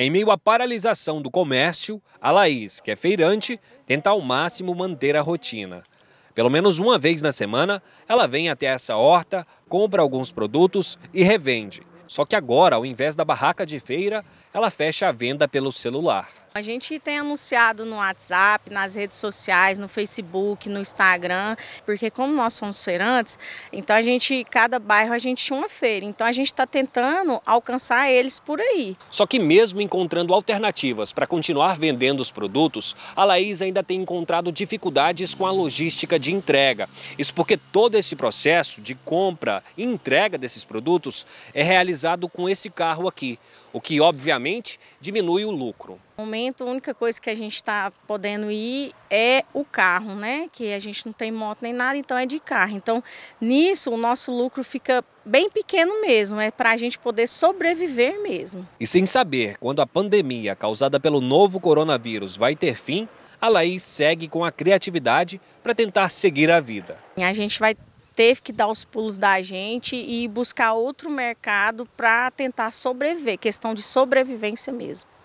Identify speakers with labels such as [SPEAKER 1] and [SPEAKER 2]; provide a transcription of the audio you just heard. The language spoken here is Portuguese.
[SPEAKER 1] Em meio à paralisação do comércio, a Laís, que é feirante, tenta ao máximo manter a rotina. Pelo menos uma vez na semana, ela vem até essa horta, compra alguns produtos e revende. Só que agora, ao invés da barraca de feira, ela fecha a venda pelo celular.
[SPEAKER 2] A gente tem anunciado no WhatsApp, nas redes sociais, no Facebook, no Instagram, porque como nós somos feirantes, então a gente, cada bairro a gente tinha uma feira. Então a gente está tentando alcançar eles por aí.
[SPEAKER 1] Só que mesmo encontrando alternativas para continuar vendendo os produtos, a Laís ainda tem encontrado dificuldades com a logística de entrega. Isso porque todo esse processo de compra e entrega desses produtos é realizado com esse carro aqui, o que obviamente diminui o lucro.
[SPEAKER 2] No momento, a única coisa que a gente está podendo ir é o carro, né? Que a gente não tem moto nem nada, então é de carro. Então, nisso, o nosso lucro fica bem pequeno mesmo, é para a gente poder sobreviver mesmo.
[SPEAKER 1] E sem saber quando a pandemia causada pelo novo coronavírus vai ter fim, a Laís segue com a criatividade para tentar seguir a vida.
[SPEAKER 2] A gente vai teve que dar os pulos da gente e buscar outro mercado para tentar sobreviver, questão de sobrevivência mesmo.